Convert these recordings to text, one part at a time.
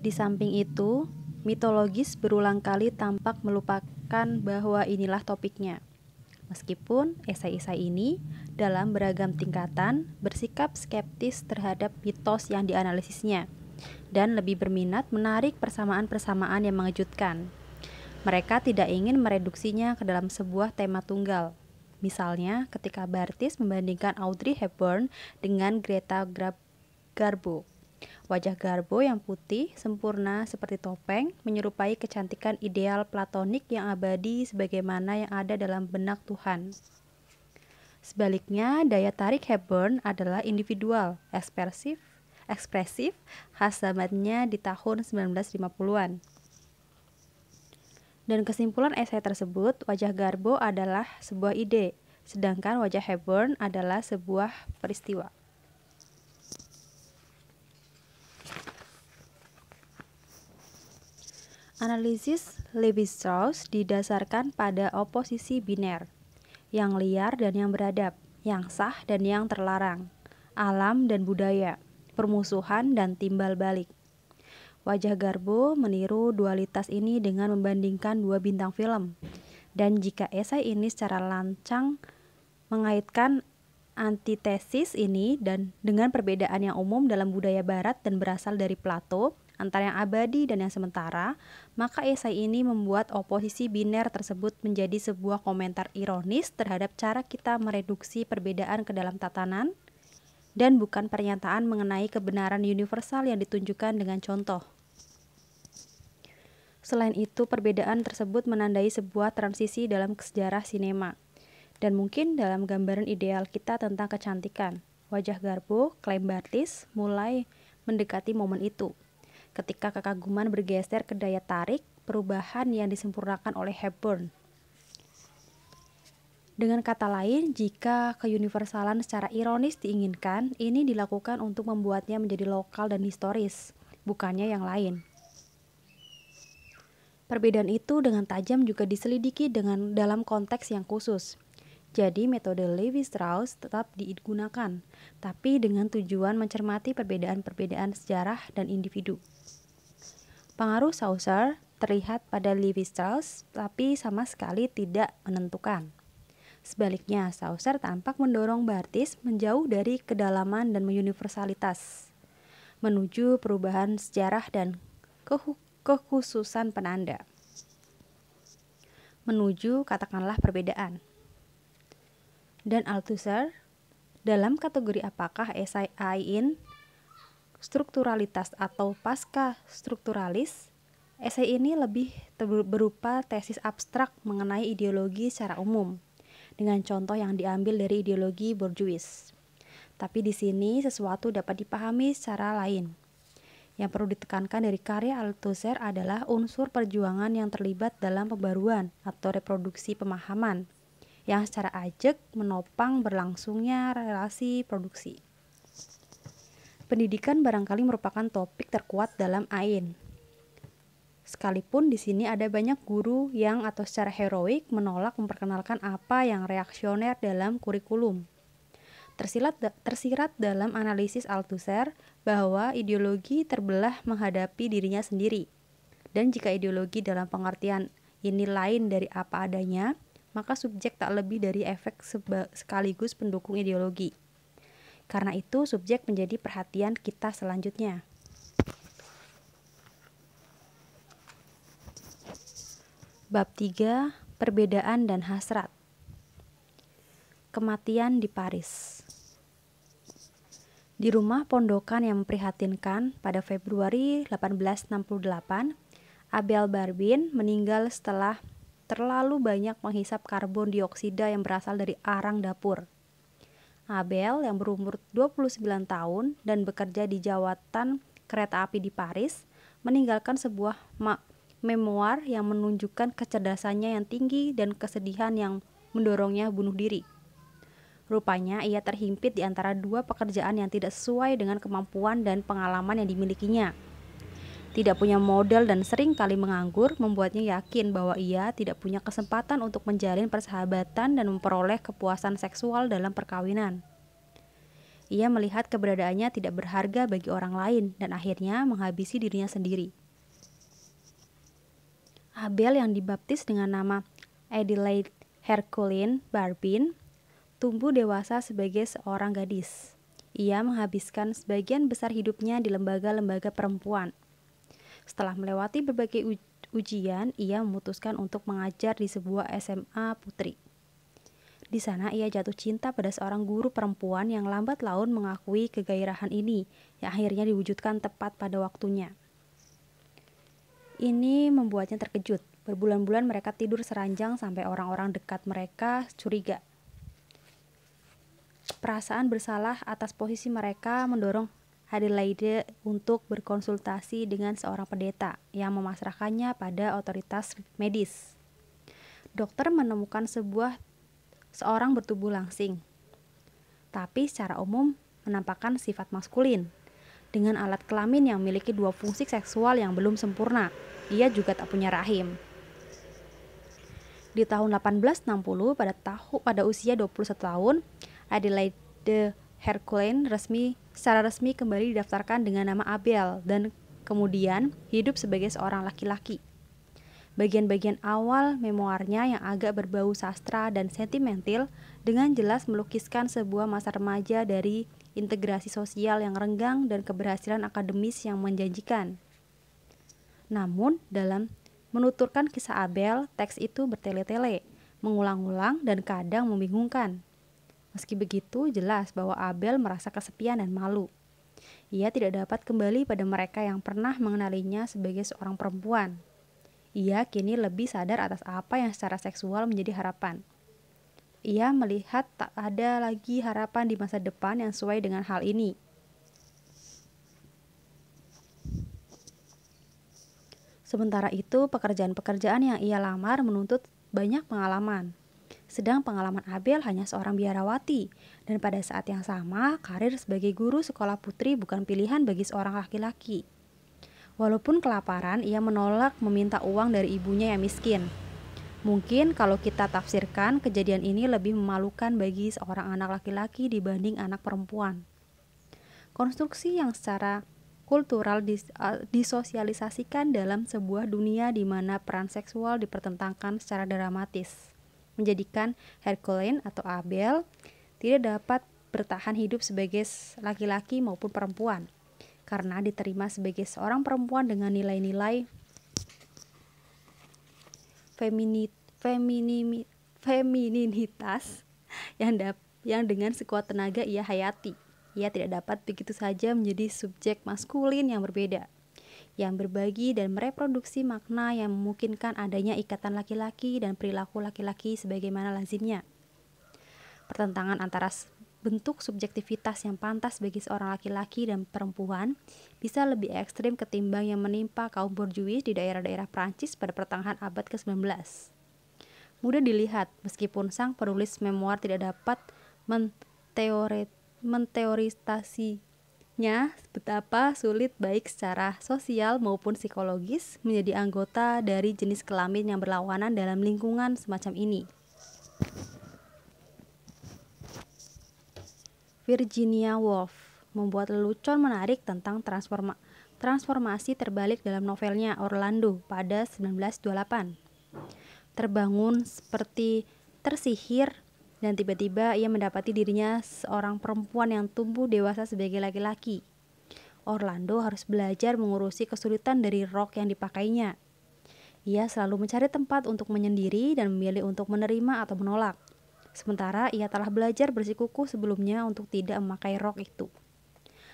Di samping itu, mitologis berulang kali tampak melupakan bahwa inilah topiknya. Meskipun esai-esai ini dalam beragam tingkatan bersikap skeptis terhadap mitos yang dianalisisnya dan lebih berminat menarik persamaan-persamaan yang mengejutkan. Mereka tidak ingin mereduksinya ke dalam sebuah tema tunggal. Misalnya, ketika Bartis membandingkan Audrey Hepburn dengan Greta Garbo Wajah Garbo yang putih, sempurna seperti topeng, menyerupai kecantikan ideal platonik yang abadi sebagaimana yang ada dalam benak Tuhan. Sebaliknya, daya tarik Hepburn adalah individual, ekspresif, ekspresif khas zamannya di tahun 1950-an. Dan kesimpulan esai tersebut, wajah Garbo adalah sebuah ide, sedangkan wajah Hepburn adalah sebuah peristiwa. Analisis Levi-Strauss didasarkan pada oposisi biner, yang liar dan yang beradab, yang sah dan yang terlarang, alam dan budaya, permusuhan dan timbal balik. Wajah Garbo meniru dualitas ini dengan membandingkan dua bintang film. Dan jika esai ini secara lancang mengaitkan antitesis ini dan dengan perbedaan yang umum dalam budaya barat dan berasal dari Plato, antara yang abadi dan yang sementara, maka esai ini membuat oposisi biner tersebut menjadi sebuah komentar ironis terhadap cara kita mereduksi perbedaan ke dalam tatanan dan bukan pernyataan mengenai kebenaran universal yang ditunjukkan dengan contoh. Selain itu, perbedaan tersebut menandai sebuah transisi dalam sejarah sinema dan mungkin dalam gambaran ideal kita tentang kecantikan. Wajah Garbo, klaim Bartis, mulai mendekati momen itu ketika kekaguman bergeser ke daya tarik perubahan yang disempurnakan oleh Hepburn. Dengan kata lain, jika keuniversalan secara ironis diinginkan, ini dilakukan untuk membuatnya menjadi lokal dan historis, bukannya yang lain. Perbedaan itu dengan tajam juga diselidiki dengan dalam konteks yang khusus. Jadi metode Levi Strauss tetap digunakan, tapi dengan tujuan mencermati perbedaan-perbedaan sejarah dan individu. Pengaruh Saussure terlihat pada Levi Strauss, tapi sama sekali tidak menentukan. Sebaliknya, Saussure tampak mendorong Bartis menjauh dari kedalaman dan universalitas, menuju perubahan sejarah dan kekhususan penanda. Menuju, katakanlah, perbedaan. Dan Althusser, dalam kategori apakah esai in strukturalitas atau pasca strukturalis, esai ini lebih berupa tesis abstrak mengenai ideologi secara umum, dengan contoh yang diambil dari ideologi borjuis. Tapi di sini sesuatu dapat dipahami secara lain. Yang perlu ditekankan dari karya Althusser adalah unsur perjuangan yang terlibat dalam pembaruan atau reproduksi pemahaman yang secara ajak menopang berlangsungnya relasi produksi pendidikan barangkali merupakan topik terkuat dalam AIN. Sekalipun di sini ada banyak guru yang atau secara heroik menolak memperkenalkan apa yang reaksioner dalam kurikulum. Tersilat, tersirat dalam analisis Althusser bahwa ideologi terbelah menghadapi dirinya sendiri. Dan jika ideologi dalam pengertian ini lain dari apa adanya, maka subjek tak lebih dari efek sekaligus pendukung ideologi. Karena itu, subjek menjadi perhatian kita selanjutnya. Bab 3, perbedaan dan hasrat. Kematian di Paris. Di rumah pondokan yang memprihatinkan pada Februari 1868, Abel Barbin meninggal setelah terlalu banyak menghisap karbon dioksida yang berasal dari arang dapur. Abel, yang berumur 29 tahun dan bekerja di jawatan kereta api di Paris, meninggalkan sebuah memoir yang menunjukkan kecerdasannya yang tinggi dan kesedihan yang mendorongnya bunuh diri. Rupanya ia terhimpit di antara dua pekerjaan yang tidak sesuai dengan kemampuan dan pengalaman yang dimilikinya tidak punya modal dan sering kali menganggur membuatnya yakin bahwa ia tidak punya kesempatan untuk menjalin persahabatan dan memperoleh kepuasan seksual dalam perkawinan. Ia melihat keberadaannya tidak berharga bagi orang lain dan akhirnya menghabisi dirinya sendiri. Abel yang dibaptis dengan nama Adelaide Herculine Barbin tumbuh dewasa sebagai seorang gadis. Ia menghabiskan sebagian besar hidupnya di lembaga-lembaga perempuan. Setelah melewati berbagai ujian, ia memutuskan untuk mengajar di sebuah SMA putri. Di sana ia jatuh cinta pada seorang guru perempuan yang lambat laun mengakui kegairahan ini, yang akhirnya diwujudkan tepat pada waktunya. Ini membuatnya terkejut. Berbulan-bulan mereka tidur seranjang sampai orang-orang dekat mereka curiga. Perasaan bersalah atas posisi mereka mendorong Adelaide untuk berkonsultasi dengan seorang pendeta yang memasrahkannya pada otoritas medis. Dokter menemukan sebuah seorang bertubuh langsing, tapi secara umum menampakkan sifat maskulin. Dengan alat kelamin yang memiliki dua fungsi seksual yang belum sempurna, ia juga tak punya rahim. Di tahun 1860 pada tahu pada usia 21 tahun, Adelaide Herculean resmi secara resmi kembali didaftarkan dengan nama Abel dan kemudian hidup sebagai seorang laki-laki. Bagian-bagian awal memoarnya yang agak berbau sastra dan sentimental dengan jelas melukiskan sebuah masa remaja dari integrasi sosial yang renggang dan keberhasilan akademis yang menjanjikan. Namun, dalam menuturkan kisah Abel, teks itu bertele-tele, mengulang-ulang dan kadang membingungkan. Meski begitu, jelas bahwa Abel merasa kesepian dan malu. Ia tidak dapat kembali pada mereka yang pernah mengenalinya sebagai seorang perempuan. Ia kini lebih sadar atas apa yang secara seksual menjadi harapan. Ia melihat tak ada lagi harapan di masa depan yang sesuai dengan hal ini. Sementara itu, pekerjaan-pekerjaan yang ia lamar menuntut banyak pengalaman sedang pengalaman Abel hanya seorang biarawati. Dan pada saat yang sama, karir sebagai guru sekolah putri bukan pilihan bagi seorang laki-laki. Walaupun kelaparan, ia menolak meminta uang dari ibunya yang miskin. Mungkin kalau kita tafsirkan, kejadian ini lebih memalukan bagi seorang anak laki-laki dibanding anak perempuan. Konstruksi yang secara kultural dis disosialisasikan dalam sebuah dunia di mana peran seksual dipertentangkan secara dramatis menjadikan Herculean atau Abel tidak dapat bertahan hidup sebagai laki-laki maupun perempuan karena diterima sebagai seorang perempuan dengan nilai-nilai femini, femini, femininitas yang dap, yang dengan sekuat tenaga ia hayati. Ia tidak dapat begitu saja menjadi subjek maskulin yang berbeda yang berbagi dan mereproduksi makna yang memungkinkan adanya ikatan laki-laki dan perilaku laki-laki sebagaimana lazimnya. Pertentangan antara bentuk subjektivitas yang pantas bagi seorang laki-laki dan perempuan bisa lebih ekstrim ketimbang yang menimpa kaum borjuis di daerah-daerah Prancis pada pertengahan abad ke-19. Mudah dilihat, meskipun sang penulis memoir tidak dapat menteoret, betapa sulit baik secara sosial maupun psikologis menjadi anggota dari jenis kelamin yang berlawanan dalam lingkungan semacam ini. Virginia Woolf membuat lelucon menarik tentang transforma transformasi terbalik dalam novelnya Orlando pada 1928. Terbangun seperti tersihir dan tiba-tiba ia mendapati dirinya seorang perempuan yang tumbuh dewasa sebagai laki-laki. Orlando harus belajar mengurusi kesulitan dari rok yang dipakainya. Ia selalu mencari tempat untuk menyendiri dan memilih untuk menerima atau menolak. Sementara ia telah belajar bersikukuh sebelumnya untuk tidak memakai rok itu.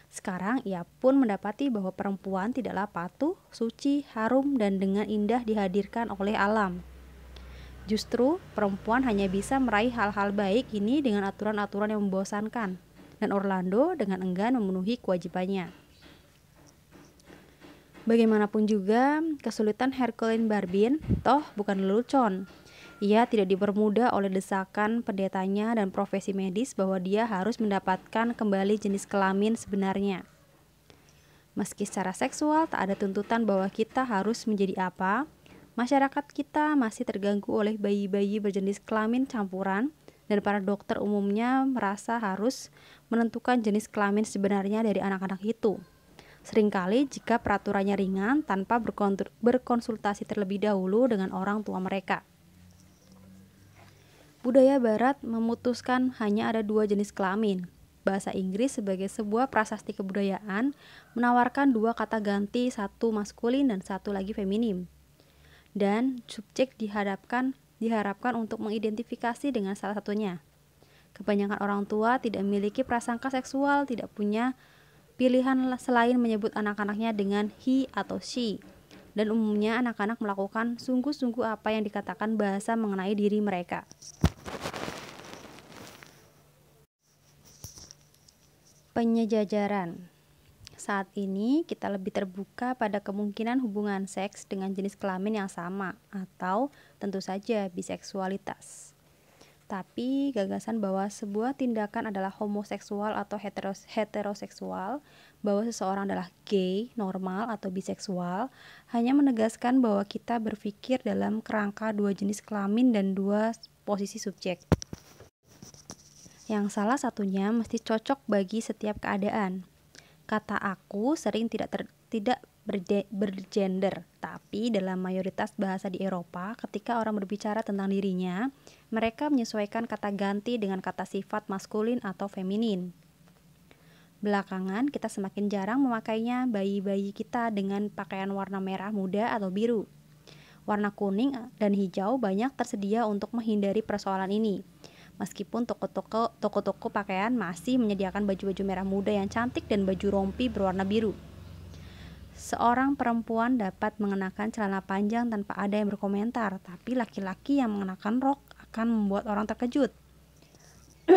Sekarang ia pun mendapati bahwa perempuan tidaklah patuh, suci, harum, dan dengan indah dihadirkan oleh alam. Justru perempuan hanya bisa meraih hal-hal baik ini dengan aturan-aturan yang membosankan, dan Orlando dengan enggan memenuhi kewajibannya. Bagaimanapun juga, kesulitan Herculean Barbin toh bukan lelucon. Ia tidak dipermudah oleh desakan pendetanya dan profesi medis bahwa dia harus mendapatkan kembali jenis kelamin sebenarnya. Meski secara seksual tak ada tuntutan bahwa kita harus menjadi apa, Masyarakat kita masih terganggu oleh bayi-bayi berjenis kelamin campuran dan para dokter umumnya merasa harus menentukan jenis kelamin sebenarnya dari anak-anak itu. Seringkali jika peraturannya ringan tanpa berkonsultasi terlebih dahulu dengan orang tua mereka. Budaya barat memutuskan hanya ada dua jenis kelamin, bahasa Inggris sebagai sebuah prasasti kebudayaan menawarkan dua kata ganti, satu maskulin dan satu lagi feminim dan subjek diharapkan diharapkan untuk mengidentifikasi dengan salah satunya. Kebanyakan orang tua tidak memiliki prasangka seksual, tidak punya pilihan selain menyebut anak-anaknya dengan he atau she. Dan umumnya anak-anak melakukan sungguh-sungguh apa yang dikatakan bahasa mengenai diri mereka. Penyejajaran saat ini, kita lebih terbuka pada kemungkinan hubungan seks dengan jenis kelamin yang sama, atau tentu saja biseksualitas. Tapi gagasan bahwa sebuah tindakan adalah homoseksual atau heteros heteroseksual, bahwa seseorang adalah gay, normal, atau biseksual, hanya menegaskan bahwa kita berpikir dalam kerangka dua jenis kelamin dan dua posisi subjek. Yang salah satunya mesti cocok bagi setiap keadaan. Kata aku sering tidak ter, tidak berde, bergender, tapi dalam mayoritas bahasa di Eropa, ketika orang berbicara tentang dirinya, mereka menyesuaikan kata ganti dengan kata sifat maskulin atau feminin. Belakangan, kita semakin jarang memakainya bayi-bayi kita dengan pakaian warna merah muda atau biru. Warna kuning dan hijau banyak tersedia untuk menghindari persoalan ini. Meskipun toko-toko toko-toko pakaian masih menyediakan baju-baju merah muda yang cantik dan baju rompi berwarna biru. Seorang perempuan dapat mengenakan celana panjang tanpa ada yang berkomentar, tapi laki-laki yang mengenakan rok akan membuat orang terkejut.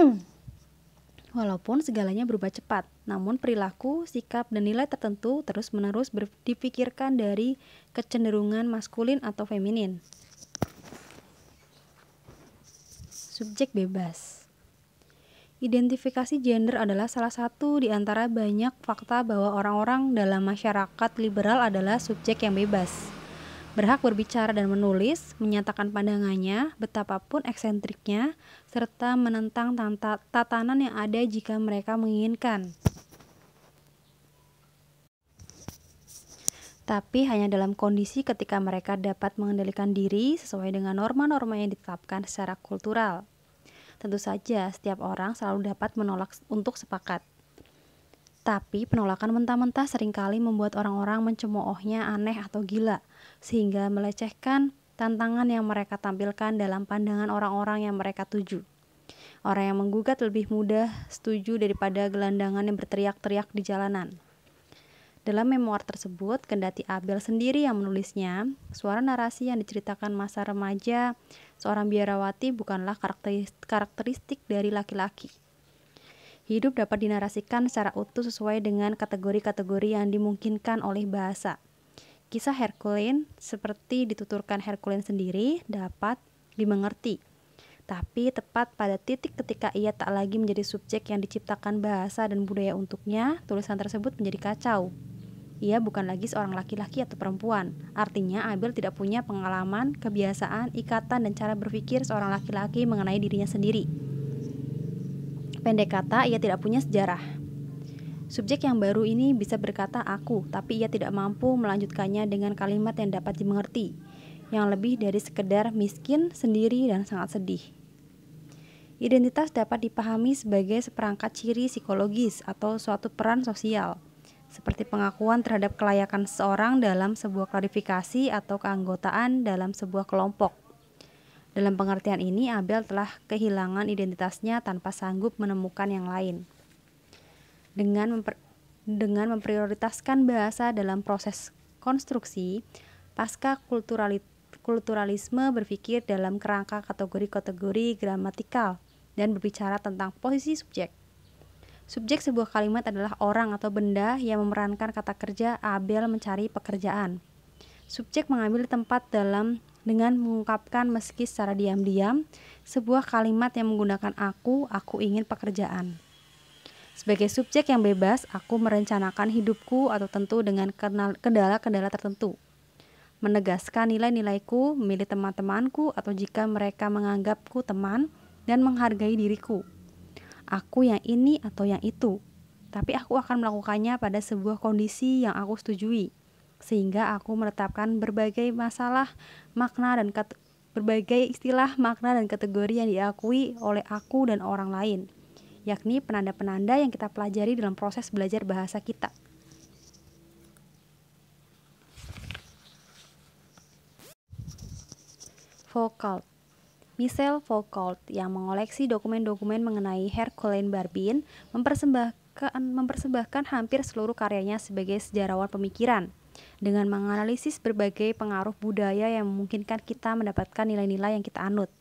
Walaupun segalanya berubah cepat, namun perilaku, sikap, dan nilai tertentu terus-menerus dipikirkan dari kecenderungan maskulin atau feminin. subjek bebas. Identifikasi gender adalah salah satu di antara banyak fakta bahwa orang-orang dalam masyarakat liberal adalah subjek yang bebas. Berhak berbicara dan menulis, menyatakan pandangannya, betapapun eksentriknya, serta menentang tatanan yang ada jika mereka menginginkan. tapi hanya dalam kondisi ketika mereka dapat mengendalikan diri sesuai dengan norma-norma yang ditetapkan secara kultural. Tentu saja, setiap orang selalu dapat menolak untuk sepakat. Tapi penolakan mentah-mentah seringkali membuat orang-orang mencemoohnya aneh atau gila, sehingga melecehkan tantangan yang mereka tampilkan dalam pandangan orang-orang yang mereka tuju. Orang yang menggugat lebih mudah setuju daripada gelandangan yang berteriak-teriak di jalanan. Dalam memoir tersebut, kendati Abel sendiri yang menulisnya, suara narasi yang diceritakan masa remaja seorang biarawati bukanlah karakteristik dari laki-laki. Hidup dapat dinarasikan secara utuh sesuai dengan kategori-kategori yang dimungkinkan oleh bahasa. Kisah Herculean seperti dituturkan Herculean sendiri dapat dimengerti tapi tepat pada titik ketika ia tak lagi menjadi subjek yang diciptakan bahasa dan budaya untuknya, tulisan tersebut menjadi kacau. Ia bukan lagi seorang laki-laki atau perempuan. Artinya, Abel tidak punya pengalaman, kebiasaan, ikatan, dan cara berpikir seorang laki-laki mengenai dirinya sendiri. Pendek kata, ia tidak punya sejarah. Subjek yang baru ini bisa berkata "aku", tapi ia tidak mampu melanjutkannya dengan kalimat yang dapat dimengerti, yang lebih dari sekedar miskin, sendiri, dan sangat sedih. Identitas dapat dipahami sebagai seperangkat ciri psikologis atau suatu peran sosial, seperti pengakuan terhadap kelayakan seseorang dalam sebuah klarifikasi atau keanggotaan dalam sebuah kelompok. Dalam pengertian ini, Abel telah kehilangan identitasnya tanpa sanggup menemukan yang lain. Dengan, memper dengan memprioritaskan bahasa dalam proses konstruksi, pasca kulturalisme berpikir dalam kerangka kategori-kategori gramatikal dan berbicara tentang posisi subjek. Subjek sebuah kalimat adalah orang atau benda yang memerankan kata kerja Abel mencari pekerjaan. Subjek mengambil tempat dalam dengan mengungkapkan meski secara diam-diam sebuah kalimat yang menggunakan aku, aku ingin pekerjaan. Sebagai subjek yang bebas, aku merencanakan hidupku atau tentu dengan kendala-kendala tertentu. Menegaskan nilai-nilaiku, memilih teman-temanku atau jika mereka menganggapku teman, dan menghargai diriku. Aku yang ini atau yang itu, tapi aku akan melakukannya pada sebuah kondisi yang aku setujui, sehingga aku menetapkan berbagai masalah, makna, dan berbagai istilah, makna, dan kategori yang diakui oleh aku dan orang lain, yakni penanda-penanda yang kita pelajari dalam proses belajar bahasa kita. Vokal Michel Foucault yang mengoleksi dokumen-dokumen mengenai Herculean Barbin mempersembahkan, mempersembahkan hampir seluruh karyanya sebagai sejarawan pemikiran dengan menganalisis berbagai pengaruh budaya yang memungkinkan kita mendapatkan nilai-nilai yang kita anut.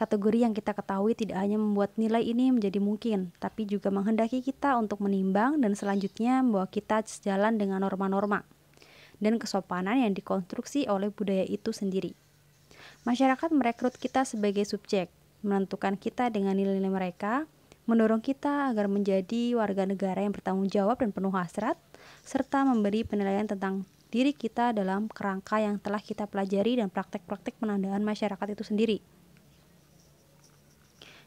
Kategori yang kita ketahui tidak hanya membuat nilai ini menjadi mungkin, tapi juga menghendaki kita untuk menimbang dan selanjutnya membawa kita sejalan dengan norma-norma dan kesopanan yang dikonstruksi oleh budaya itu sendiri. Masyarakat merekrut kita sebagai subjek, menentukan kita dengan nilai-nilai mereka, mendorong kita agar menjadi warga negara yang bertanggung jawab dan penuh hasrat, serta memberi penilaian tentang diri kita dalam kerangka yang telah kita pelajari dan praktek-praktek penandaan masyarakat itu sendiri.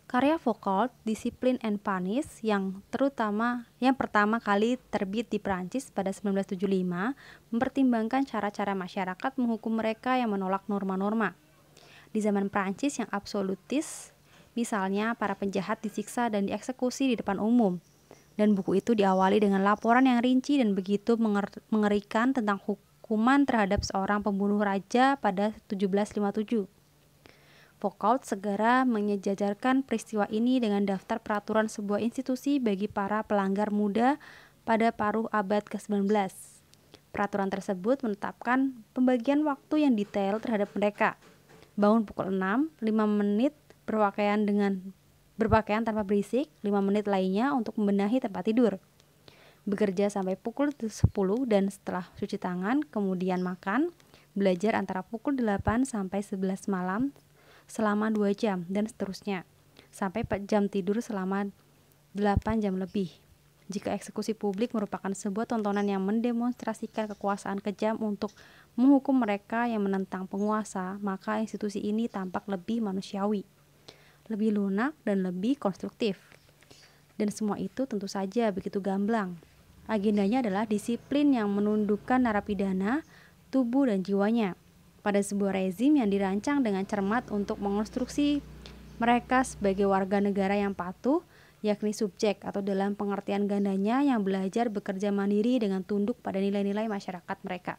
Karya Foucault, Discipline and Punish, yang terutama yang pertama kali terbit di Prancis pada 1975, mempertimbangkan cara-cara masyarakat menghukum mereka yang menolak norma-norma di zaman Prancis yang absolutis, misalnya para penjahat disiksa dan dieksekusi di depan umum. Dan buku itu diawali dengan laporan yang rinci dan begitu menger mengerikan tentang hukuman terhadap seorang pembunuh raja pada 1757. Foucault segera menyejajarkan peristiwa ini dengan daftar peraturan sebuah institusi bagi para pelanggar muda pada paruh abad ke-19. Peraturan tersebut menetapkan pembagian waktu yang detail terhadap mereka, bangun pukul 6, 5 menit berpakaian dengan berpakaian tanpa berisik, 5 menit lainnya untuk membenahi tempat tidur. Bekerja sampai pukul 10 dan setelah cuci tangan, kemudian makan, belajar antara pukul 8 sampai 11 malam selama 2 jam dan seterusnya. Sampai 4 jam tidur selama 8 jam lebih. Jika eksekusi publik merupakan sebuah tontonan yang mendemonstrasikan kekuasaan kejam untuk menghukum mereka yang menentang penguasa, maka institusi ini tampak lebih manusiawi, lebih lunak, dan lebih konstruktif. Dan semua itu tentu saja begitu gamblang. Agendanya adalah disiplin yang menundukkan narapidana, tubuh, dan jiwanya pada sebuah rezim yang dirancang dengan cermat untuk mengonstruksi mereka sebagai warga negara yang patuh, yakni subjek atau dalam pengertian gandanya yang belajar bekerja mandiri dengan tunduk pada nilai-nilai masyarakat mereka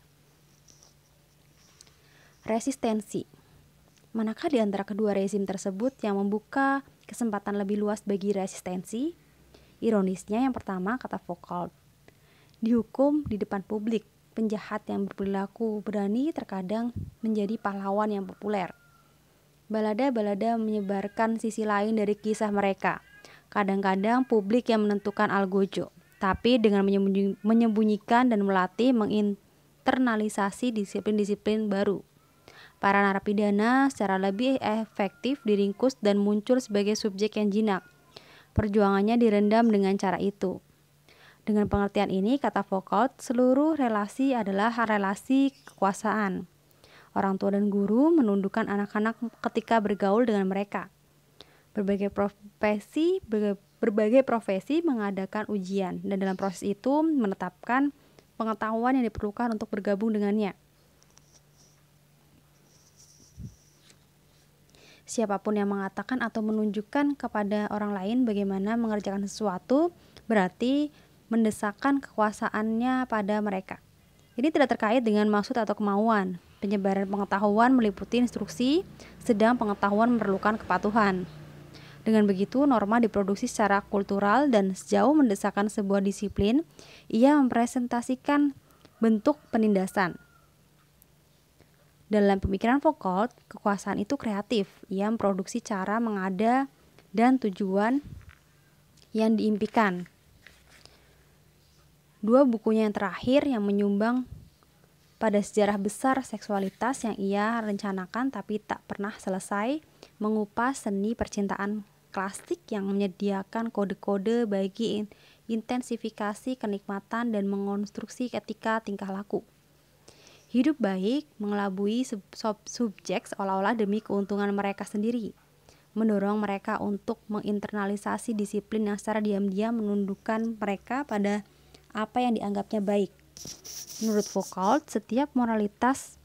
resistensi. Manakah di antara kedua rezim tersebut yang membuka kesempatan lebih luas bagi resistensi? Ironisnya yang pertama kata Foucault. Dihukum di depan publik, penjahat yang berperilaku berani terkadang menjadi pahlawan yang populer. Balada-balada menyebarkan sisi lain dari kisah mereka. Kadang-kadang publik yang menentukan algojo, tapi dengan menyembunyikan dan melatih menginternalisasi disiplin-disiplin baru. Para narapidana secara lebih efektif diringkus dan muncul sebagai subjek yang jinak. Perjuangannya direndam dengan cara itu. Dengan pengertian ini, kata Foucault, seluruh relasi adalah relasi kekuasaan. Orang tua dan guru menundukkan anak-anak ketika bergaul dengan mereka. Berbagai profesi, berbagai profesi mengadakan ujian dan dalam proses itu menetapkan pengetahuan yang diperlukan untuk bergabung dengannya. Siapapun yang mengatakan atau menunjukkan kepada orang lain bagaimana mengerjakan sesuatu berarti mendesakkan kekuasaannya pada mereka. Ini tidak terkait dengan maksud atau kemauan. Penyebaran pengetahuan meliputi instruksi, sedang pengetahuan memerlukan kepatuhan. Dengan begitu, norma diproduksi secara kultural dan sejauh mendesakkan sebuah disiplin, ia mempresentasikan bentuk penindasan. Dalam pemikiran Foucault, kekuasaan itu kreatif. yang memproduksi cara mengada dan tujuan yang diimpikan. Dua bukunya yang terakhir yang menyumbang pada sejarah besar seksualitas yang ia rencanakan tapi tak pernah selesai mengupas seni percintaan klasik yang menyediakan kode-kode bagi intensifikasi kenikmatan dan mengonstruksi etika tingkah laku. Hidup baik mengelabui sub sub subjek seolah-olah demi keuntungan mereka sendiri, mendorong mereka untuk menginternalisasi disiplin yang secara diam-diam menundukkan mereka pada apa yang dianggapnya baik. Menurut Foucault, setiap moralitas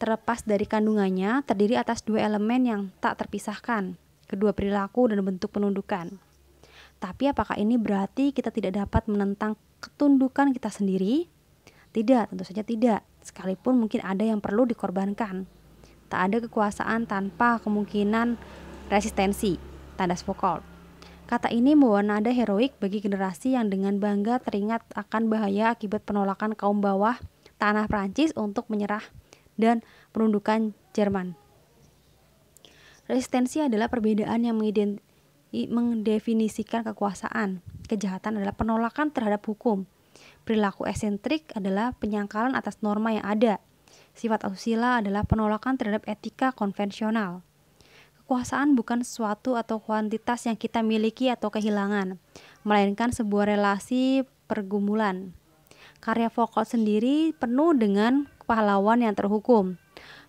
terlepas dari kandungannya terdiri atas dua elemen yang tak terpisahkan, kedua perilaku dan bentuk penundukan. Tapi apakah ini berarti kita tidak dapat menentang ketundukan kita sendiri? Tidak, tentu saja tidak. Sekalipun mungkin ada yang perlu dikorbankan. Tak ada kekuasaan tanpa kemungkinan resistensi. Tandas Foucault. Kata ini membawa nada heroik bagi generasi yang dengan bangga teringat akan bahaya akibat penolakan kaum bawah tanah Prancis untuk menyerah dan perundukan Jerman. Resistensi adalah perbedaan yang mengidentifikasikan mendefinisikan kekuasaan. Kejahatan adalah penolakan terhadap hukum. Perilaku esentrik adalah penyangkalan atas norma yang ada. Sifat asusila adalah penolakan terhadap etika konvensional. Kekuasaan bukan sesuatu atau kuantitas yang kita miliki atau kehilangan, melainkan sebuah relasi pergumulan. Karya Foucault sendiri penuh dengan pahlawan yang terhukum,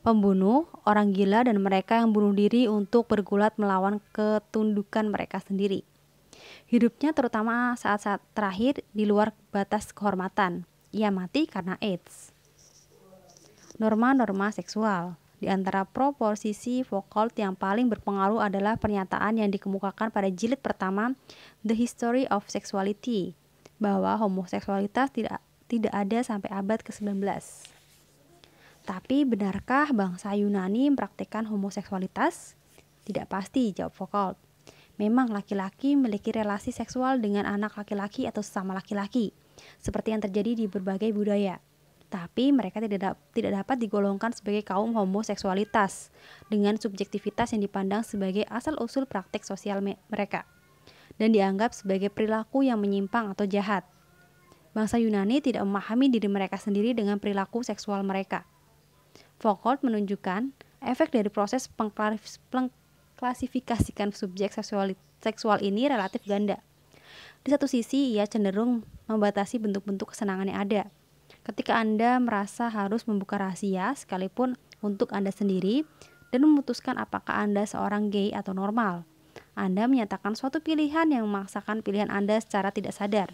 pembunuh, orang gila, dan mereka yang bunuh diri untuk bergulat melawan ketundukan mereka sendiri. Hidupnya terutama saat-saat terakhir di luar batas kehormatan. Ia mati karena AIDS. Norma-norma seksual di antara proposisi vokal yang paling berpengaruh adalah pernyataan yang dikemukakan pada jilid pertama The History of Sexuality bahwa homoseksualitas tidak tidak ada sampai abad ke-19. Tapi benarkah bangsa Yunani mempraktikkan homoseksualitas? Tidak pasti, jawab Foucault. Memang laki-laki memiliki relasi seksual dengan anak laki-laki atau sesama laki-laki, seperti yang terjadi di berbagai budaya. Tapi mereka tidak, da tidak dapat digolongkan sebagai kaum homoseksualitas dengan subjektivitas yang dipandang sebagai asal-usul praktek sosial me mereka dan dianggap sebagai perilaku yang menyimpang atau jahat. Bangsa Yunani tidak memahami diri mereka sendiri dengan perilaku seksual mereka. Foucault menunjukkan efek dari proses pengklarifikasi mengklasifikasikan subjek seksual, seksual ini relatif ganda. Di satu sisi, ia cenderung membatasi bentuk-bentuk kesenangan yang ada. Ketika Anda merasa harus membuka rahasia, sekalipun untuk Anda sendiri, dan memutuskan apakah Anda seorang gay atau normal. Anda menyatakan suatu pilihan yang memaksakan pilihan Anda secara tidak sadar.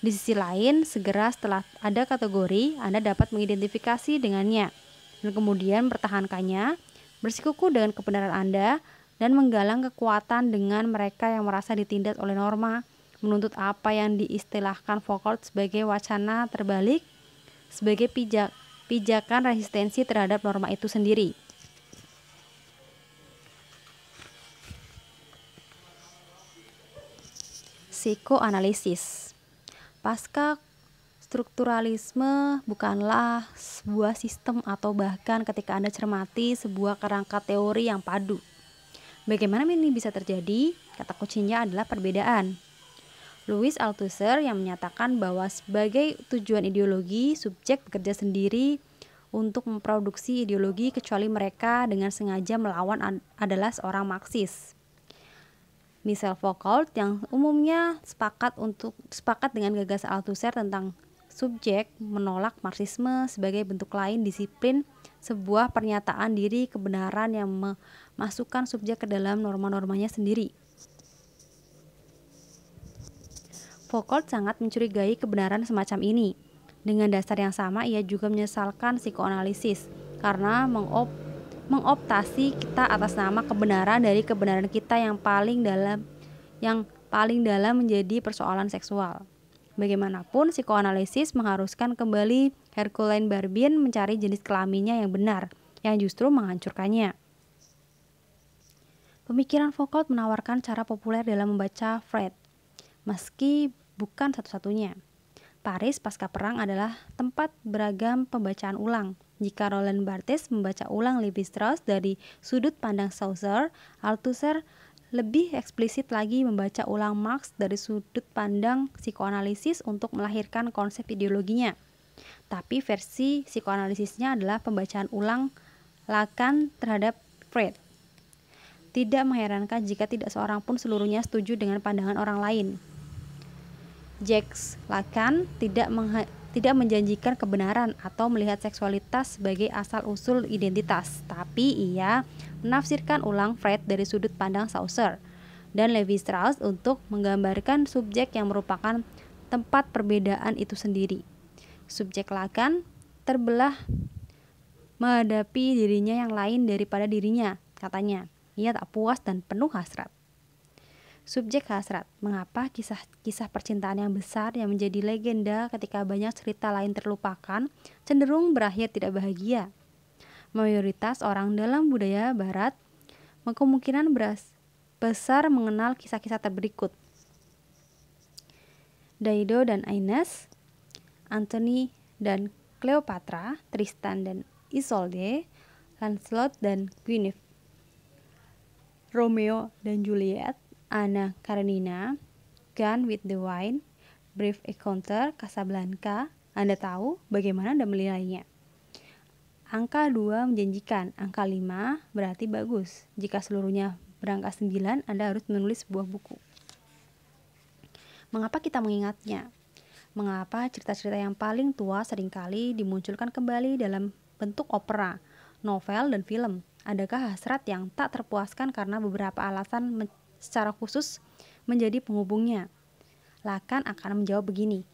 Di sisi lain, segera setelah ada kategori, Anda dapat mengidentifikasi dengannya dan kemudian mempertahankannya bersikuku dengan kebenaran Anda, dan menggalang kekuatan dengan mereka yang merasa ditindas oleh norma, menuntut apa yang diistilahkan Foucault sebagai wacana terbalik, sebagai pijak, pijakan resistensi terhadap norma itu sendiri. Psikoanalisis Pasca strukturalisme bukanlah sebuah sistem atau bahkan ketika Anda cermati sebuah kerangka teori yang padu. Bagaimana ini bisa terjadi? Kata kuncinya adalah perbedaan. Louis Althusser yang menyatakan bahwa sebagai tujuan ideologi, subjek bekerja sendiri untuk memproduksi ideologi kecuali mereka dengan sengaja melawan adalah seorang Marxis. Michel Foucault yang umumnya sepakat untuk sepakat dengan gagasan Althusser tentang subjek menolak marxisme sebagai bentuk lain disiplin sebuah pernyataan diri kebenaran yang memasukkan subjek ke dalam norma-normanya sendiri. Foucault sangat mencurigai kebenaran semacam ini. Dengan dasar yang sama, ia juga menyesalkan psikoanalisis karena mengop mengoptasi kita atas nama kebenaran dari kebenaran kita yang paling dalam yang paling dalam menjadi persoalan seksual. Bagaimanapun, psikoanalisis mengharuskan kembali Herculean Barbin mencari jenis kelaminnya yang benar, yang justru menghancurkannya. Pemikiran Foucault menawarkan cara populer dalam membaca Freud, meski bukan satu-satunya. Paris pasca perang adalah tempat beragam pembacaan ulang. Jika Roland Barthes membaca ulang Levi Strauss dari sudut pandang Saussure, Althusser lebih eksplisit lagi membaca ulang Marx dari sudut pandang psikoanalisis untuk melahirkan konsep ideologinya. Tapi versi psikoanalisisnya adalah pembacaan ulang Lacan terhadap Freud. Tidak mengherankan jika tidak seorang pun seluruhnya setuju dengan pandangan orang lain. Jacques Lacan tidak tidak menjanjikan kebenaran atau melihat seksualitas sebagai asal-usul identitas, tapi ia menafsirkan ulang Freud dari sudut pandang Saussure dan Levi Strauss untuk menggambarkan subjek yang merupakan tempat perbedaan itu sendiri. Subjek Lacan terbelah menghadapi dirinya yang lain daripada dirinya, katanya. Ia tak puas dan penuh hasrat. Subjek hasrat, mengapa kisah-kisah percintaan yang besar yang menjadi legenda ketika banyak cerita lain terlupakan, cenderung berakhir tidak bahagia? mayoritas orang dalam budaya barat kemungkinan besar mengenal kisah-kisah terberikut: Daido dan Aines Anthony dan Cleopatra, Tristan dan Isolde, Lancelot dan Guinevere, Romeo dan Juliet, Anna Karenina, Gun with the Wine, Brief Encounter, Casablanca. Anda tahu bagaimana Anda menilainya? Angka 2 menjanjikan, angka 5 berarti bagus. Jika seluruhnya berangka 9, Anda harus menulis sebuah buku. Mengapa kita mengingatnya? Mengapa cerita-cerita yang paling tua seringkali dimunculkan kembali dalam bentuk opera, novel, dan film? Adakah hasrat yang tak terpuaskan karena beberapa alasan secara khusus menjadi penghubungnya? Lakan akan menjawab begini.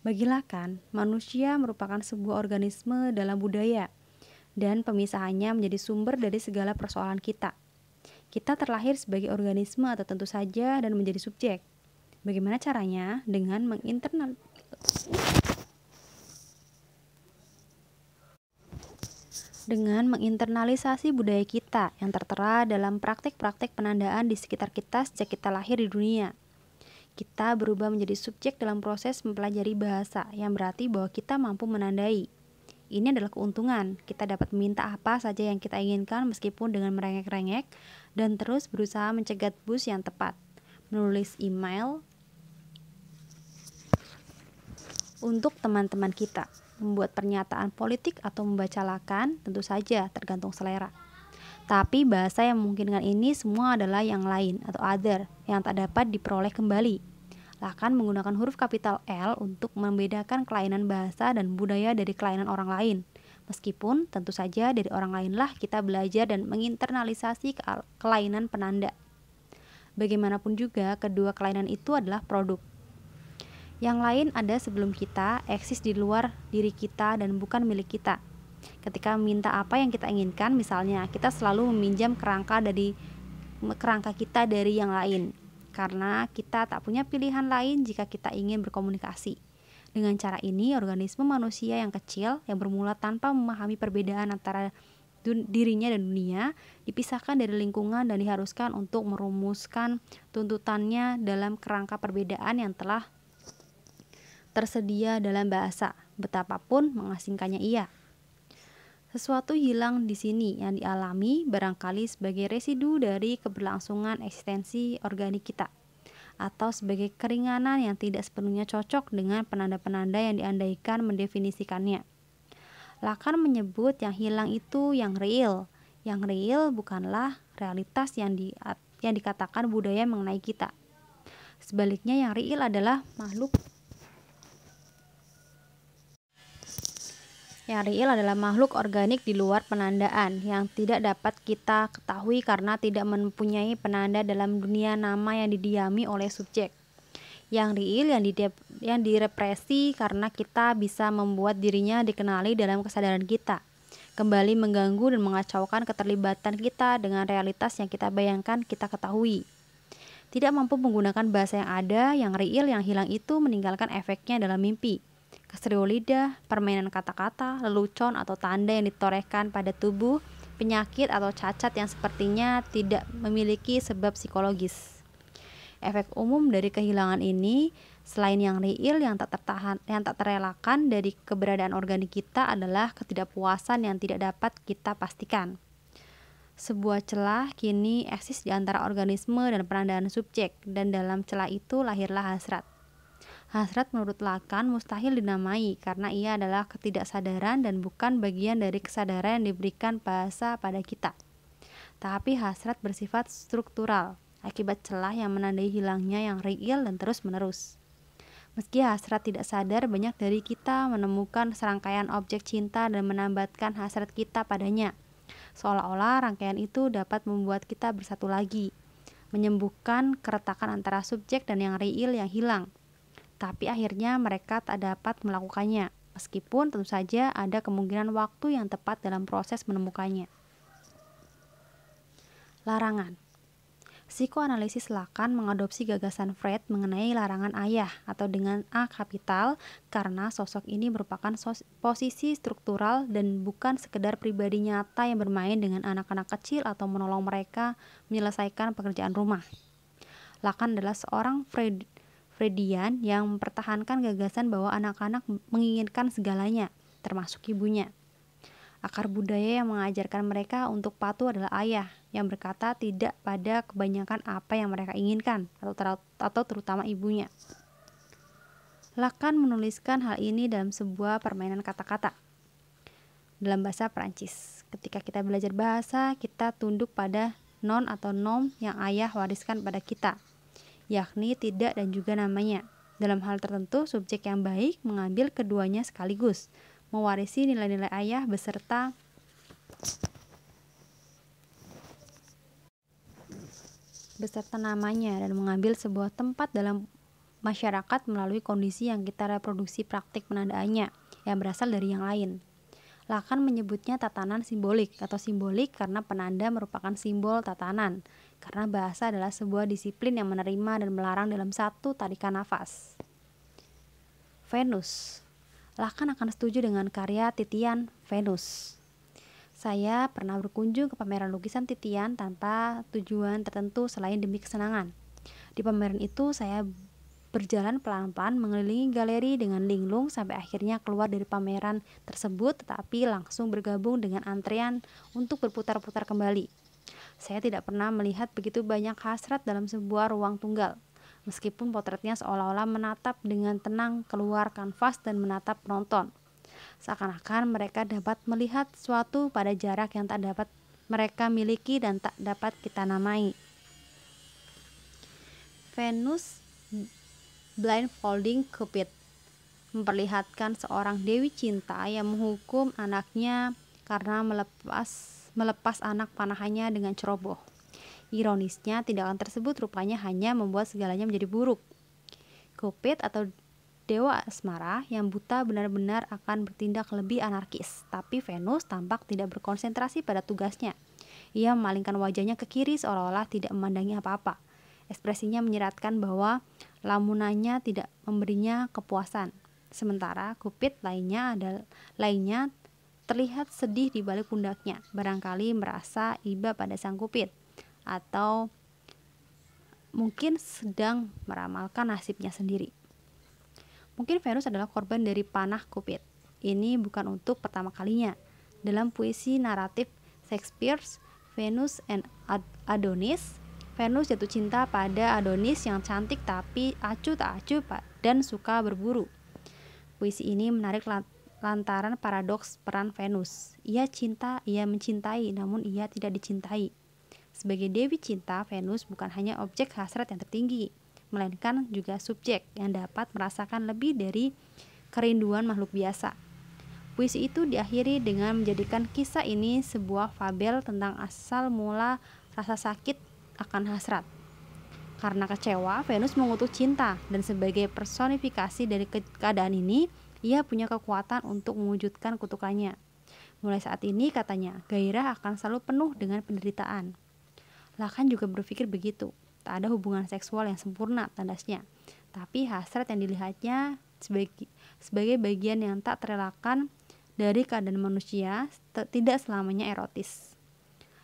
Bagi Lakan, manusia merupakan sebuah organisme dalam budaya – dan pemisahannya menjadi sumber dari segala persoalan kita. Kita terlahir sebagai organisme atau tentu saja dan menjadi subjek. Bagaimana caranya? Dengan menginternal dengan menginternalisasi budaya kita yang tertera dalam praktik-praktik penandaan di sekitar kita sejak kita lahir di dunia. Kita berubah menjadi subjek dalam proses mempelajari bahasa, yang berarti bahwa kita mampu menandai. Ini adalah keuntungan. Kita dapat minta apa saja yang kita inginkan meskipun dengan merengek-rengek dan terus berusaha mencegat bus yang tepat. Menulis email untuk teman-teman kita, membuat pernyataan politik atau membaca tentu saja tergantung selera. Tapi bahasa yang mungkin dengan ini semua adalah yang lain atau other yang tak dapat diperoleh kembali Lakan menggunakan huruf kapital L untuk membedakan kelainan bahasa dan budaya dari kelainan orang lain. Meskipun tentu saja dari orang lainlah kita belajar dan menginternalisasi kelainan penanda. Bagaimanapun juga, kedua kelainan itu adalah produk. Yang lain ada sebelum kita, eksis di luar diri kita dan bukan milik kita. Ketika meminta apa yang kita inginkan, misalnya kita selalu meminjam kerangka dari kerangka kita dari yang lain karena kita tak punya pilihan lain jika kita ingin berkomunikasi. Dengan cara ini, organisme manusia yang kecil yang bermula tanpa memahami perbedaan antara dirinya dan dunia dipisahkan dari lingkungan dan diharuskan untuk merumuskan tuntutannya dalam kerangka perbedaan yang telah tersedia dalam bahasa, betapapun mengasingkannya ia. Sesuatu hilang di sini yang dialami barangkali sebagai residu dari keberlangsungan eksistensi organik kita atau sebagai keringanan yang tidak sepenuhnya cocok dengan penanda-penanda yang diandaikan mendefinisikannya. Lakar menyebut yang hilang itu yang real. Yang real bukanlah realitas yang, di, yang dikatakan budaya mengenai kita. Sebaliknya yang real adalah makhluk Yang real adalah makhluk organik di luar penandaan yang tidak dapat kita ketahui karena tidak mempunyai penanda dalam dunia nama yang didiami oleh subjek. Yang real yang, yang direpresi karena kita bisa membuat dirinya dikenali dalam kesadaran kita. Kembali mengganggu dan mengacaukan keterlibatan kita dengan realitas yang kita bayangkan kita ketahui. Tidak mampu menggunakan bahasa yang ada, yang real yang hilang itu meninggalkan efeknya dalam mimpi keseru lidah, permainan kata-kata, lelucon atau tanda yang ditorehkan pada tubuh, penyakit atau cacat yang sepertinya tidak memiliki sebab psikologis. Efek umum dari kehilangan ini selain yang real yang tak tertahan yang tak terelakkan dari keberadaan organik kita adalah ketidakpuasan yang tidak dapat kita pastikan. Sebuah celah kini eksis di antara organisme dan penandaan subjek dan dalam celah itu lahirlah hasrat. Hasrat menurut Lakan mustahil dinamai karena ia adalah ketidaksadaran dan bukan bagian dari kesadaran yang diberikan bahasa pada kita. Tapi hasrat bersifat struktural, akibat celah yang menandai hilangnya yang real dan terus-menerus. Meski hasrat tidak sadar, banyak dari kita menemukan serangkaian objek cinta dan menambatkan hasrat kita padanya. Seolah-olah rangkaian itu dapat membuat kita bersatu lagi, menyembuhkan keretakan antara subjek dan yang real yang hilang tapi akhirnya mereka tak dapat melakukannya, meskipun tentu saja ada kemungkinan waktu yang tepat dalam proses menemukannya. Larangan Psikoanalisis Lakan mengadopsi gagasan Freud mengenai larangan ayah atau dengan A kapital karena sosok ini merupakan sos posisi struktural dan bukan sekedar pribadi nyata yang bermain dengan anak-anak kecil atau menolong mereka menyelesaikan pekerjaan rumah. Lakan adalah seorang Freud Fredian yang mempertahankan gagasan bahwa anak-anak menginginkan segalanya, termasuk ibunya. Akar budaya yang mengajarkan mereka untuk patuh adalah ayah, yang berkata tidak pada kebanyakan apa yang mereka inginkan, atau, ter atau terutama ibunya. Lakan menuliskan hal ini dalam sebuah permainan kata-kata dalam bahasa Perancis. Ketika kita belajar bahasa, kita tunduk pada non atau nom yang ayah wariskan pada kita yakni tidak dan juga namanya. Dalam hal tertentu, subjek yang baik mengambil keduanya sekaligus, mewarisi nilai-nilai ayah beserta beserta namanya dan mengambil sebuah tempat dalam masyarakat melalui kondisi yang kita reproduksi praktik penandaannya yang berasal dari yang lain. Lakan menyebutnya tatanan simbolik atau simbolik karena penanda merupakan simbol tatanan karena bahasa adalah sebuah disiplin yang menerima dan melarang dalam satu tarikan nafas. Venus Lakan akan setuju dengan karya Titian Venus. Saya pernah berkunjung ke pameran lukisan Titian tanpa tujuan tertentu selain demi kesenangan. Di pameran itu saya berjalan pelan-pelan mengelilingi galeri dengan linglung sampai akhirnya keluar dari pameran tersebut tetapi langsung bergabung dengan antrean untuk berputar-putar kembali. Saya tidak pernah melihat begitu banyak hasrat dalam sebuah ruang tunggal. Meskipun potretnya seolah-olah menatap dengan tenang keluar kanvas dan menatap penonton. Seakan-akan mereka dapat melihat suatu pada jarak yang tak dapat mereka miliki dan tak dapat kita namai. Venus blindfolding Cupid memperlihatkan seorang dewi cinta yang menghukum anaknya karena melepas melepas anak panahannya dengan ceroboh. Ironisnya, tindakan tersebut rupanya hanya membuat segalanya menjadi buruk. Kopit atau dewa asmara yang buta benar-benar akan bertindak lebih anarkis, tapi Venus tampak tidak berkonsentrasi pada tugasnya. Ia memalingkan wajahnya ke kiri seolah-olah tidak memandangi apa-apa. Ekspresinya menyeratkan bahwa lamunannya tidak memberinya kepuasan. Sementara Cupid lainnya adalah lainnya terlihat sedih di balik pundaknya, barangkali merasa iba pada sang kupit atau mungkin sedang meramalkan nasibnya sendiri. Mungkin Venus adalah korban dari panah kupit. Ini bukan untuk pertama kalinya. Dalam puisi naratif Shakespeare's Venus and Adonis, Venus jatuh cinta pada Adonis yang cantik tapi acuh tak acuh dan suka berburu. Puisi ini menarik lantaran paradoks peran Venus. Ia cinta, ia mencintai, namun ia tidak dicintai. Sebagai dewi cinta, Venus bukan hanya objek hasrat yang tertinggi, melainkan juga subjek yang dapat merasakan lebih dari kerinduan makhluk biasa. Puisi itu diakhiri dengan menjadikan kisah ini sebuah fabel tentang asal mula rasa sakit akan hasrat. Karena kecewa, Venus mengutuk cinta dan sebagai personifikasi dari keadaan ini, ia punya kekuatan untuk mewujudkan kutukannya. Mulai saat ini, katanya, gairah akan selalu penuh dengan penderitaan. Lakan juga berpikir begitu. Tak ada hubungan seksual yang sempurna, tandasnya. Tapi hasrat yang dilihatnya sebagai, sebagai bagian yang tak terelakkan dari keadaan manusia tidak selamanya erotis.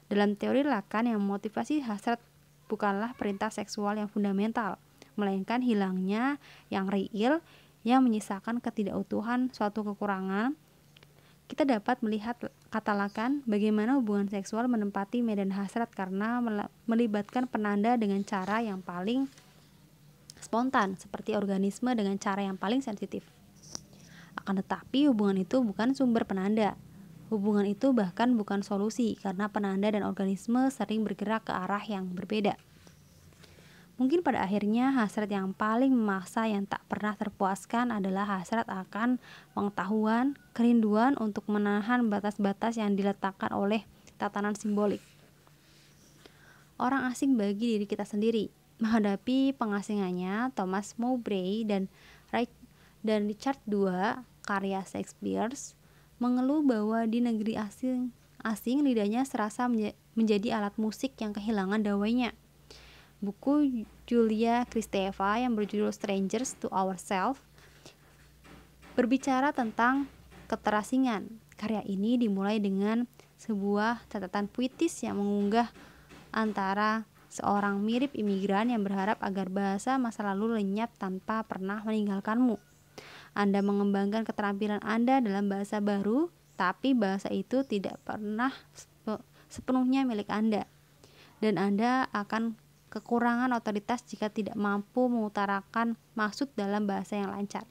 Dalam teori Lakan yang memotivasi hasrat bukanlah perintah seksual yang fundamental, melainkan hilangnya yang real yang menyisakan ketidakutuhan suatu kekurangan, kita dapat melihat kata bagaimana hubungan seksual menempati medan hasrat karena melibatkan penanda dengan cara yang paling spontan, seperti organisme dengan cara yang paling sensitif. Akan tetapi, hubungan itu bukan sumber penanda. Hubungan itu bahkan bukan solusi, karena penanda dan organisme sering bergerak ke arah yang berbeda. Mungkin pada akhirnya hasrat yang paling memaksa yang tak pernah terpuaskan adalah hasrat akan pengetahuan, kerinduan untuk menahan batas-batas yang diletakkan oleh tatanan simbolik. Orang asing bagi diri kita sendiri. Menghadapi pengasingannya, Thomas Mowbray dan Richard II karya Shakespeare mengeluh bahwa di negeri asing asing lidahnya serasa menjadi alat musik yang kehilangan dawainya buku Julia Kristeva yang berjudul Strangers to Ourselves berbicara tentang keterasingan. Karya ini dimulai dengan sebuah catatan puitis yang mengunggah antara seorang mirip imigran yang berharap agar bahasa masa lalu lenyap tanpa pernah meninggalkanmu. Anda mengembangkan keterampilan Anda dalam bahasa baru, tapi bahasa itu tidak pernah sepenuhnya milik Anda dan Anda akan kekurangan otoritas jika tidak mampu mengutarakan maksud dalam bahasa yang lancar.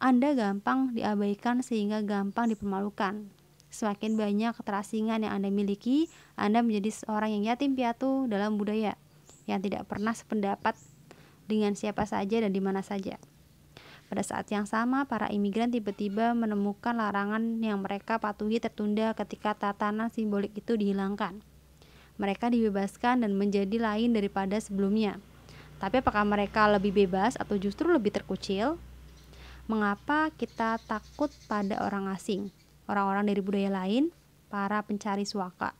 Anda gampang diabaikan sehingga gampang dipermalukan. Semakin banyak keterasingan yang Anda miliki, Anda menjadi seorang yang yatim piatu dalam budaya, yang tidak pernah sependapat dengan siapa saja dan di mana saja. Pada saat yang sama, para imigran tiba-tiba menemukan larangan yang mereka patuhi tertunda ketika tatanan simbolik itu dihilangkan mereka dibebaskan dan menjadi lain daripada sebelumnya. Tapi apakah mereka lebih bebas atau justru lebih terkucil? Mengapa kita takut pada orang asing, orang-orang dari budaya lain, para pencari suaka?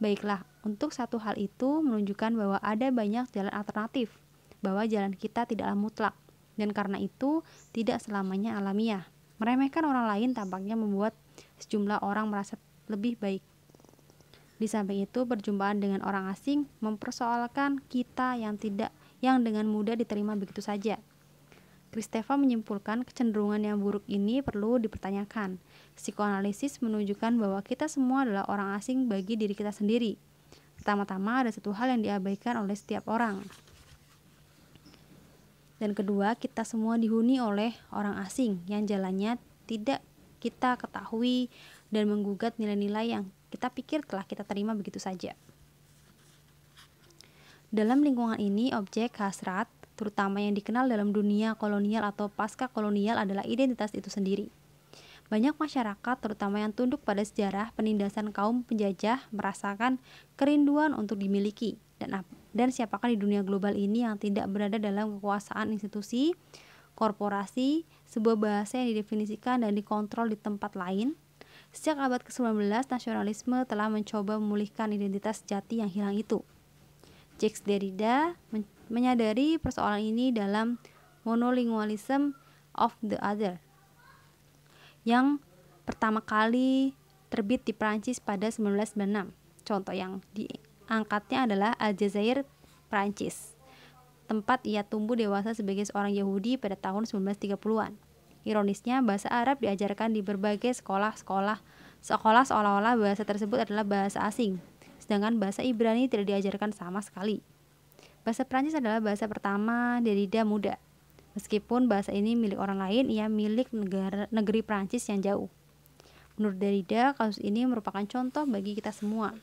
Baiklah, untuk satu hal itu menunjukkan bahwa ada banyak jalan alternatif, bahwa jalan kita tidaklah mutlak, dan karena itu tidak selamanya alamiah. Meremehkan orang lain tampaknya membuat sejumlah orang merasa lebih baik di samping itu, perjumpaan dengan orang asing mempersoalkan kita yang tidak yang dengan mudah diterima begitu saja. Kristeva menyimpulkan kecenderungan yang buruk ini perlu dipertanyakan. Psikoanalisis menunjukkan bahwa kita semua adalah orang asing bagi diri kita sendiri. Pertama-tama ada satu hal yang diabaikan oleh setiap orang. Dan kedua, kita semua dihuni oleh orang asing yang jalannya tidak kita ketahui dan menggugat nilai-nilai yang kita pikir telah kita terima begitu saja. Dalam lingkungan ini, objek hasrat, terutama yang dikenal dalam dunia kolonial atau pasca kolonial adalah identitas itu sendiri. Banyak masyarakat, terutama yang tunduk pada sejarah penindasan kaum penjajah, merasakan kerinduan untuk dimiliki. Dan, dan siapakah di dunia global ini yang tidak berada dalam kekuasaan institusi, korporasi, sebuah bahasa yang didefinisikan dan dikontrol di tempat lain, Sejak abad ke-19, nasionalisme telah mencoba memulihkan identitas jati yang hilang itu. Jacques Derrida men menyadari persoalan ini dalam monolingualism of the other yang pertama kali terbit di Prancis pada 1996. Contoh yang diangkatnya adalah Aljazair, Prancis. Tempat ia tumbuh dewasa sebagai seorang Yahudi pada tahun 1930-an. Ironisnya, bahasa Arab diajarkan di berbagai sekolah-sekolah, sekolah seolah-olah bahasa tersebut adalah bahasa asing, sedangkan bahasa Ibrani tidak diajarkan sama sekali. Bahasa Prancis adalah bahasa pertama Derrida muda. Meskipun bahasa ini milik orang lain, ia milik negara, negeri Prancis yang jauh. Menurut Derrida, kasus ini merupakan contoh bagi kita semua.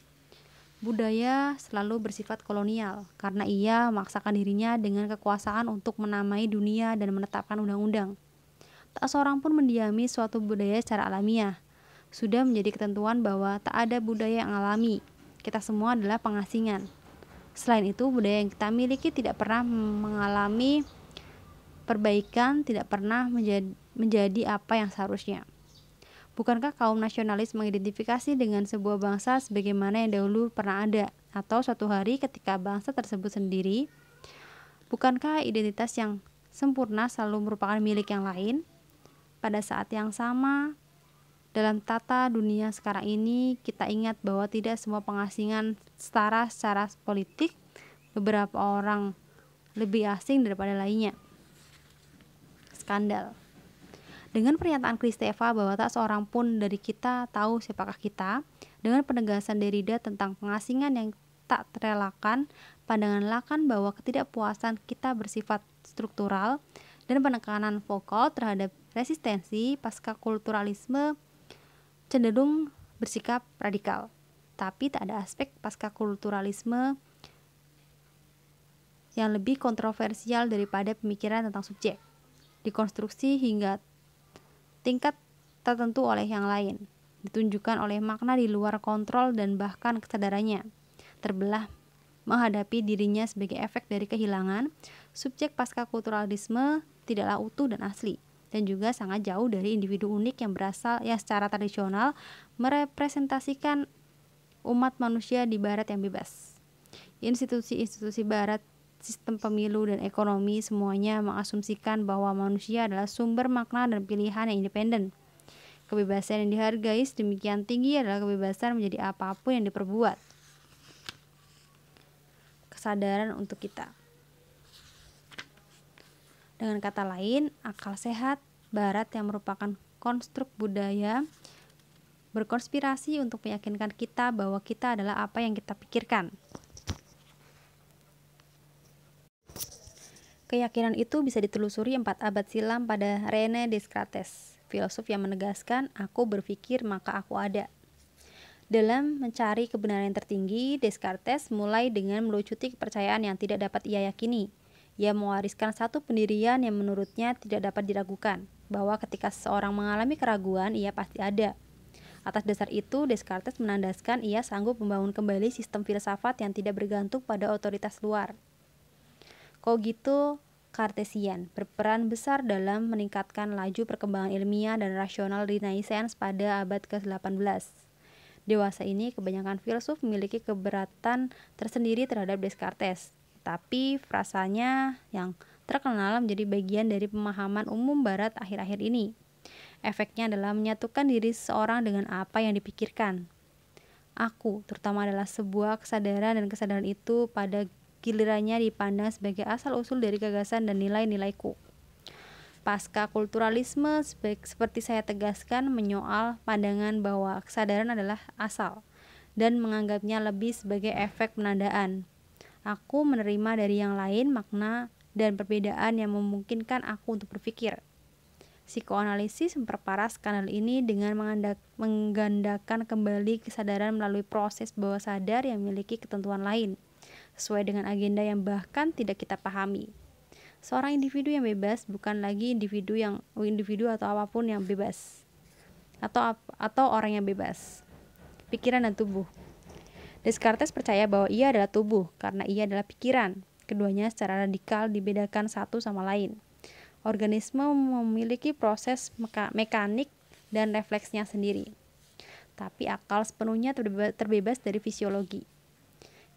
Budaya selalu bersifat kolonial karena ia memaksakan dirinya dengan kekuasaan untuk menamai dunia dan menetapkan undang-undang tak seorang pun mendiami suatu budaya secara alamiah. Sudah menjadi ketentuan bahwa tak ada budaya yang alami. Kita semua adalah pengasingan. Selain itu, budaya yang kita miliki tidak pernah mengalami perbaikan, tidak pernah menjadi, menjadi apa yang seharusnya. Bukankah kaum nasionalis mengidentifikasi dengan sebuah bangsa sebagaimana yang dahulu pernah ada, atau suatu hari ketika bangsa tersebut sendiri? Bukankah identitas yang sempurna selalu merupakan milik yang lain? pada saat yang sama, dalam tata dunia sekarang ini, kita ingat bahwa tidak semua pengasingan setara secara politik, beberapa orang lebih asing daripada lainnya. Skandal. Dengan pernyataan Kristeva bahwa tak seorang pun dari kita tahu siapakah kita, dengan penegasan Derrida tentang pengasingan yang tak terelakkan, pandangan Lakan bahwa ketidakpuasan kita bersifat struktural dan penekanan vokal terhadap resistensi pasca kulturalisme cenderung bersikap radikal, tapi tak ada aspek pasca kulturalisme yang lebih kontroversial daripada pemikiran tentang subjek, dikonstruksi hingga tingkat tertentu oleh yang lain, ditunjukkan oleh makna di luar kontrol dan bahkan kesadarannya, terbelah menghadapi dirinya sebagai efek dari kehilangan, subjek pasca kulturalisme tidaklah utuh dan asli, dan juga sangat jauh dari individu unik yang berasal ya secara tradisional merepresentasikan umat manusia di barat yang bebas. Institusi-institusi barat sistem pemilu dan ekonomi semuanya mengasumsikan bahwa manusia adalah sumber makna dan pilihan yang independen. Kebebasan yang dihargai sedemikian tinggi adalah kebebasan menjadi apapun yang diperbuat. Kesadaran untuk kita. Dengan kata lain, akal sehat barat yang merupakan konstruk budaya berkonspirasi untuk meyakinkan kita bahwa kita adalah apa yang kita pikirkan. Keyakinan itu bisa ditelusuri empat abad silam pada Rene Descartes, filosof yang menegaskan aku berpikir maka aku ada. Dalam mencari kebenaran yang tertinggi, Descartes mulai dengan melucuti kepercayaan yang tidak dapat ia yakini, ia mewariskan satu pendirian yang menurutnya tidak dapat diragukan, bahwa ketika seseorang mengalami keraguan, ia pasti ada. Atas dasar itu, Descartes menandaskan ia sanggup membangun kembali sistem filsafat yang tidak bergantung pada otoritas luar. Kogito gitu, Cartesian berperan besar dalam meningkatkan laju perkembangan ilmiah dan rasional Renaissance pada abad ke-18. Dewasa ini, kebanyakan filsuf memiliki keberatan tersendiri terhadap Descartes tapi frasanya yang terkenal menjadi bagian dari pemahaman umum barat akhir-akhir ini. Efeknya adalah menyatukan diri seorang dengan apa yang dipikirkan. Aku, terutama adalah sebuah kesadaran dan kesadaran itu pada gilirannya dipandang sebagai asal-usul dari gagasan dan nilai-nilaiku. Pasca kulturalisme, seperti saya tegaskan, menyoal pandangan bahwa kesadaran adalah asal dan menganggapnya lebih sebagai efek penandaan, Aku menerima dari yang lain makna dan perbedaan yang memungkinkan aku untuk berpikir. Psikoanalisis memperparah skandal ini dengan menggandakan kembali kesadaran melalui proses bawah sadar yang memiliki ketentuan lain, sesuai dengan agenda yang bahkan tidak kita pahami. Seorang individu yang bebas bukan lagi individu yang individu atau apapun yang bebas atau atau orang yang bebas. Pikiran dan tubuh Descartes percaya bahwa ia adalah tubuh karena ia adalah pikiran. Keduanya secara radikal dibedakan satu sama lain. Organisme memiliki proses meka mekanik dan refleksnya sendiri. Tapi akal sepenuhnya terbebas dari fisiologi.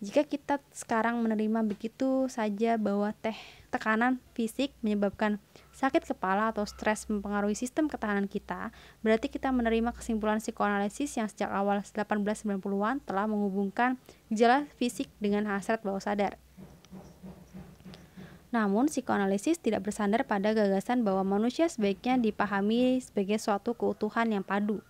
Jika kita sekarang menerima begitu saja bahwa teh tekanan fisik menyebabkan sakit kepala atau stres mempengaruhi sistem ketahanan kita, berarti kita menerima kesimpulan psikoanalisis yang sejak awal 1890-an telah menghubungkan gejala fisik dengan hasrat bawah sadar. Namun, psikoanalisis tidak bersandar pada gagasan bahwa manusia sebaiknya dipahami sebagai suatu keutuhan yang padu.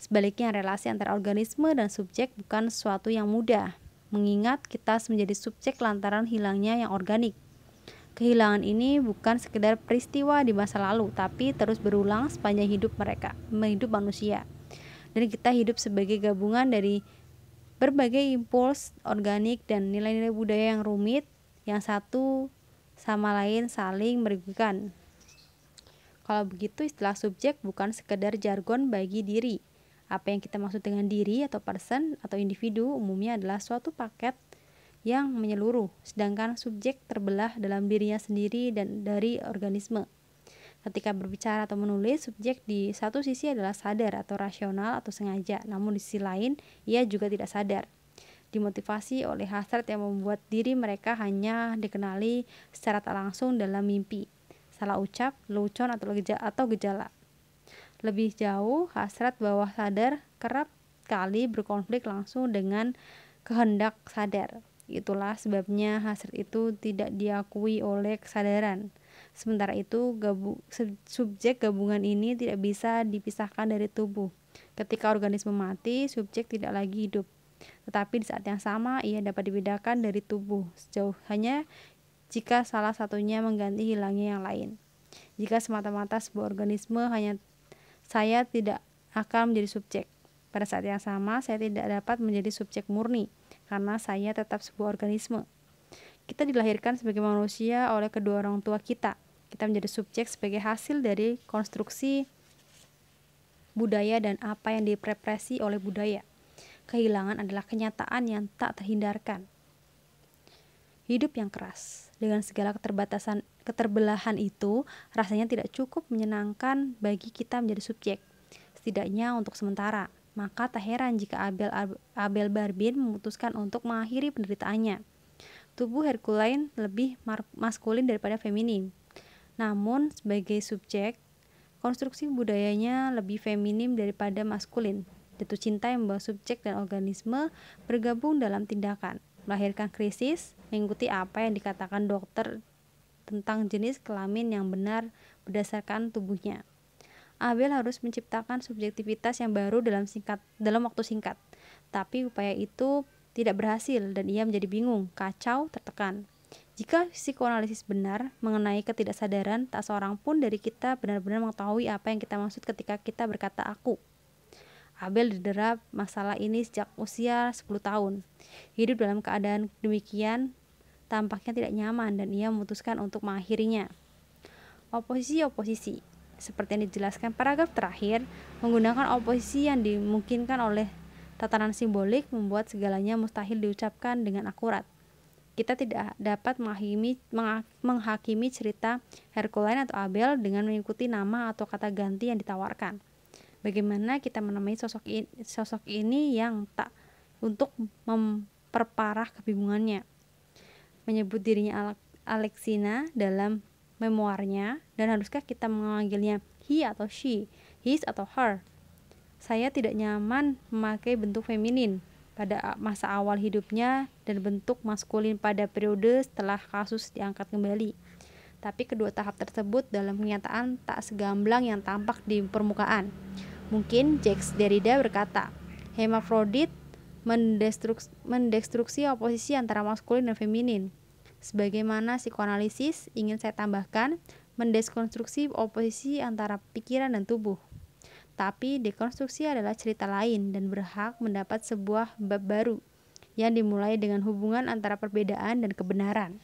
Sebaliknya, relasi antara organisme dan subjek bukan suatu yang mudah, mengingat kita menjadi subjek lantaran hilangnya yang organik. Kehilangan ini bukan sekedar peristiwa di masa lalu, tapi terus berulang sepanjang hidup mereka, hidup manusia. Dan kita hidup sebagai gabungan dari berbagai impuls organik dan nilai-nilai budaya yang rumit, yang satu sama lain saling merugikan. Kalau begitu istilah subjek bukan sekedar jargon bagi diri, apa yang kita maksud dengan diri atau person atau individu umumnya adalah suatu paket yang menyeluruh, sedangkan subjek terbelah dalam dirinya sendiri dan dari organisme. Ketika berbicara atau menulis, subjek di satu sisi adalah sadar atau rasional atau sengaja, namun di sisi lain ia juga tidak sadar. Dimotivasi oleh hasrat yang membuat diri mereka hanya dikenali secara tak langsung dalam mimpi, salah ucap, lelucon atau gejala. Lebih jauh, hasrat bawah sadar kerap kali berkonflik langsung dengan kehendak sadar. Itulah sebabnya hasrat itu tidak diakui oleh kesadaran. Sementara itu, gabu, subjek gabungan ini tidak bisa dipisahkan dari tubuh. Ketika organisme mati, subjek tidak lagi hidup. Tetapi di saat yang sama, ia dapat dibedakan dari tubuh sejauh hanya jika salah satunya mengganti hilangnya yang lain. Jika semata-mata sebuah organisme hanya saya tidak akan menjadi subjek. Pada saat yang sama, saya tidak dapat menjadi subjek murni karena saya tetap sebuah organisme. Kita dilahirkan sebagai manusia oleh kedua orang tua kita. Kita menjadi subjek sebagai hasil dari konstruksi budaya dan apa yang direpresi oleh budaya. Kehilangan adalah kenyataan yang tak terhindarkan. Hidup yang keras dengan segala keterbatasan keterbelahan itu rasanya tidak cukup menyenangkan bagi kita menjadi subjek, setidaknya untuk sementara. Maka tak heran jika Abel, Abel Barbin memutuskan untuk mengakhiri penderitaannya. Tubuh Hercules lebih maskulin daripada feminim. Namun, sebagai subjek, konstruksi budayanya lebih feminim daripada maskulin. Jatuh cinta yang membawa subjek dan organisme bergabung dalam tindakan, melahirkan krisis, mengikuti apa yang dikatakan dokter tentang jenis kelamin yang benar berdasarkan tubuhnya. Abel harus menciptakan subjektivitas yang baru dalam singkat dalam waktu singkat. Tapi upaya itu tidak berhasil dan ia menjadi bingung, kacau, tertekan. Jika psikoanalisis benar mengenai ketidaksadaran, tak seorang pun dari kita benar-benar mengetahui apa yang kita maksud ketika kita berkata aku. Abel didera masalah ini sejak usia 10 tahun. Hidup dalam keadaan demikian tampaknya tidak nyaman dan ia memutuskan untuk mengakhirinya. Oposisi-oposisi seperti yang dijelaskan paragraf terakhir, menggunakan oposisi yang dimungkinkan oleh tatanan simbolik membuat segalanya mustahil diucapkan dengan akurat. Kita tidak dapat menghakimi, menghakimi cerita Hercules atau Abel dengan mengikuti nama atau kata ganti yang ditawarkan. Bagaimana kita menemui sosok in, sosok ini yang tak untuk memperparah kebingungannya menyebut dirinya Alexina dalam memoarnya dan haruskah kita memanggilnya he atau she, his atau her. Saya tidak nyaman memakai bentuk feminin pada masa awal hidupnya dan bentuk maskulin pada periode setelah kasus diangkat kembali. Tapi kedua tahap tersebut dalam kenyataan tak segamblang yang tampak di permukaan. Mungkin Jacques Derrida berkata, hemafrodit mendestruksi, mendestruksi oposisi antara maskulin dan feminin. Sebagaimana psikoanalisis, ingin saya tambahkan, mendekonstruksi oposisi antara pikiran dan tubuh. Tapi dekonstruksi adalah cerita lain dan berhak mendapat sebuah bab baru yang dimulai dengan hubungan antara perbedaan dan kebenaran.